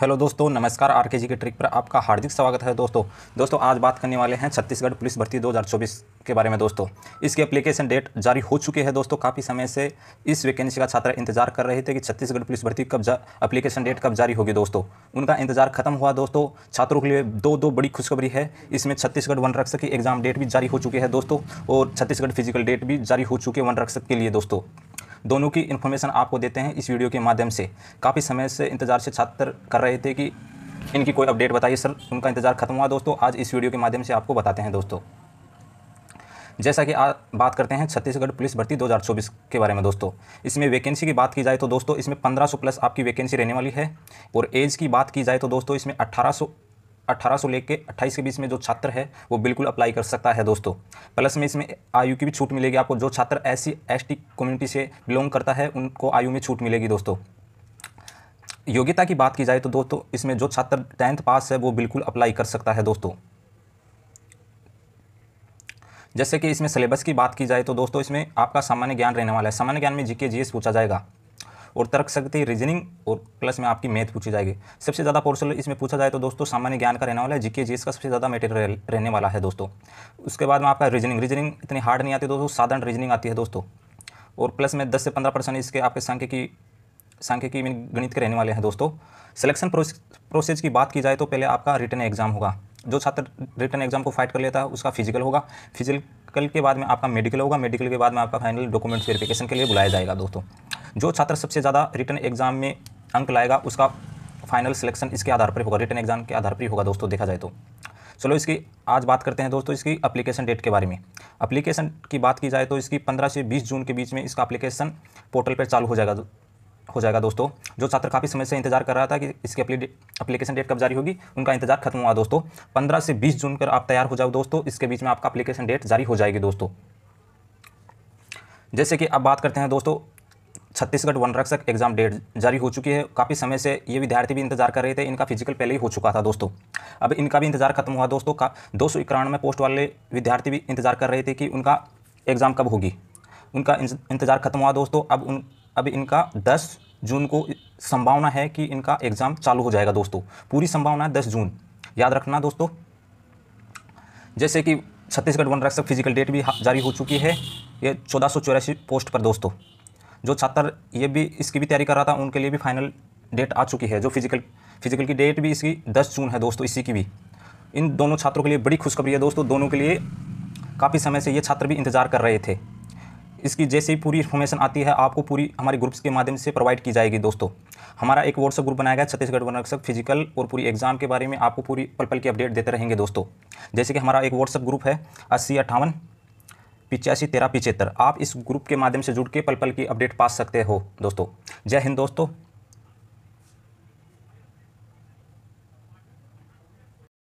hello दोस्तों नमस्कार are के जी के ट्रिक पर आपका हार्दिक स्वागत है दोस्तों दोस्तों आज बात करने वाले हैं छत्तीसगढ़ पुलिस भर्ती 2024 के बारे में दोस्तों इसकी एप्लीकेशन डेट जारी हो चुकी है दोस्तों काफ़ी समय से इस वैकेंसी का छात्र इंतजार कर रहे थे कि छत्तीसगढ़ पुलिस भर्ती कब अप्लीकेशन डेट कब जारी होगी दोस्तों उनका इंतजार खत्म हुआ दोस्तों छात्रों के लिए दो दो बड़ी खुशखबरी है इसमें छत्तीसगढ़ वन रक्षक की एग्जाम डेट भी जारी हो चुकी है दोस्तों और छत्तीसगढ़ फिजिकल डेट भी जारी हो चुकी है वन रक्षक के लिए दोस्तों दोनों की इन्फॉर्मेशन आपको देते हैं इस वीडियो के माध्यम से काफ़ी समय से इंतज़ार से छात्र कर रहे थे कि इनकी कोई अपडेट बताइए सर उनका इंतज़ार खत्म हुआ दोस्तों आज इस वीडियो के माध्यम से आपको बताते हैं दोस्तों जैसा कि आज बात करते हैं छत्तीसगढ़ पुलिस भर्ती 2024 के बारे में दोस्तों इसमें वैकेंसी की बात की जाए तो दोस्तों इसमें 1500 प्लस आपकी वैकेंसी रहने वाली है और एज की बात की जाए तो दोस्तों इसमें 1800 अट्ठारह सौ लेकर अट्ठाईस के बीच में जो छात्र है वो बिल्कुल अप्लाई कर सकता है दोस्तों प्लस में इसमें आयु की भी छूट मिलेगी आपको जो छात्र एस सी कम्युनिटी से बिलोंग करता है उनको आयु में छूट मिलेगी दोस्तों योग्यता की बात की जाए तो दोस्तों इसमें जो छात्र टेंथ पास है वो बिल्कुल अप्लाई कर सकता है दोस्तों जैसे कि इसमें सिलेबस की बात की जाए तो दोस्तों इसमें आपका सामान्य ज्ञान रहने वाला है सामान्य ज्ञान में जीके जीएस पूछा जाएगा और तर्क शक्ति रीजनिंग और प्लस में आपकी मैथ पूछी जाएगी सबसे ज़्यादा पोर्सल इसमें पूछा जाए तो दोस्तों सामान्य ज्ञान का रहने वाला है जीके जीएस का सबसे ज़्यादा मेटेरियल रहने वाला है दोस्तों उसके बाद में आपका रीजनिंग रीजनिंग इतनी हार्ड नहीं आती दोस्तों साधारण रीजनिंग आती है दोस्तों और प्लस में दस से पंद्रह परसेंट इसके आपके सांख्यिकी सांख्यिकी में गणित के रहने वाले हैं दोस्तों सिलेक्शन प्रोसेस की बात की जाए तो पहले आपका रिटर्न एग्जाम होगा जो छात्र रिटर्न एग्जाम को फाइट कर लेता है उसका फिजिकल होगा फिजिकल के बाद में आपका मेडिकल होगा मेडिकल के बाद में आपका फाइनल डॉक्यूमेंट वेरिफिकेशन के लिए बुलाया जाएगा दोस्तों जो छात्र सबसे ज़्यादा रिटर्न एग्ज़ाम में अंक लाएगा उसका फाइनल सिलेक्शन इसके आधार पर होगा रिटर्न एग्ज़ाम के आधार पर ही होगा दोस्तों देखा जाए तो चलो इसकी आज बात करते हैं दोस्तों इसकी अप्लीकेशन डेट के बारे में अप्लीकेशन की बात की जाए तो इसकी 15 से 20 जून के बीच में इसका अप्लीकेशन पोर्टल पर चालू हो जाएगा हो जाएगा दोस्तों जो छात्र काफ़ी समय से इंतजार कर रहा था कि इसकी अप्लीकेशन डेट कब जारी होगी उनका इंतजार खत्म हुआ दोस्तों पंद्रह से बीस जून पर आप तैयार हो जाओ दोस्तों इसके बीच में आपका अप्लीकेशन डेट जारी हो जाएगी दोस्तों जैसे कि अब बात करते हैं दोस्तों छत्तीसगढ़ वन रक्षक एग्जाम डेट जारी हो चुकी है काफ़ी समय से ये विद्यार्थी भी इंतजार कर रहे थे इनका फिजिकल पहले ही हो चुका था दोस्तों अब इनका भी इंतजार खत्म हुआ दोस्तों का दो सौ इक्यानवे पोस्ट वाले विद्यार्थी भी इंतजार कर रहे थे कि उनका एग्ज़ाम कब होगी उनका इंतजार खत्म हुआ दोस्तों अब उन अब इनका दस जून को संभावना है कि इनका एग्ज़ाम चालू हो जाएगा दोस्तों पूरी संभावना है दस जून याद रखना दोस्तों जैसे कि छत्तीसगढ़ वन रक्षक फिजिकल डेट भी जारी हो चुकी है ये चौदह पोस्ट पर दोस्तों जो छात्र ये भी इसकी भी तैयारी कर रहा था उनके लिए भी फाइनल डेट आ चुकी है जो फिजिकल फिजिकल की डेट भी इसकी दस जून है दोस्तों इसी की भी इन दोनों छात्रों के लिए बड़ी खुशखबरी है दोस्तों दोनों के लिए काफ़ी समय से ये छात्र भी इंतज़ार कर रहे थे इसकी जैसे ही पूरी इन्फॉर्मेशन आती है आपको पूरी हमारे ग्रुप्स के माध्यम से प्रोवाइड की जाएगी दोस्तों हमारा एक व्हाट्सअप ग्रुप बनाया गया छत्तीसगढ़ वनरक्षक फिजिकल और पूरी एग्जाम के बारे में आपको पूरी पल पल की अपडेट देते रहेंगे दोस्तों जैसे कि हमारा एक व्हाट्सअप ग्रुप है अस्सी अट्ठावन पिचासी तेरह पिचहत्तर आप इस ग्रुप के माध्यम से जुड़ के पल पल की अपडेट पा सकते हो दोस्तों जय हिंद दोस्तों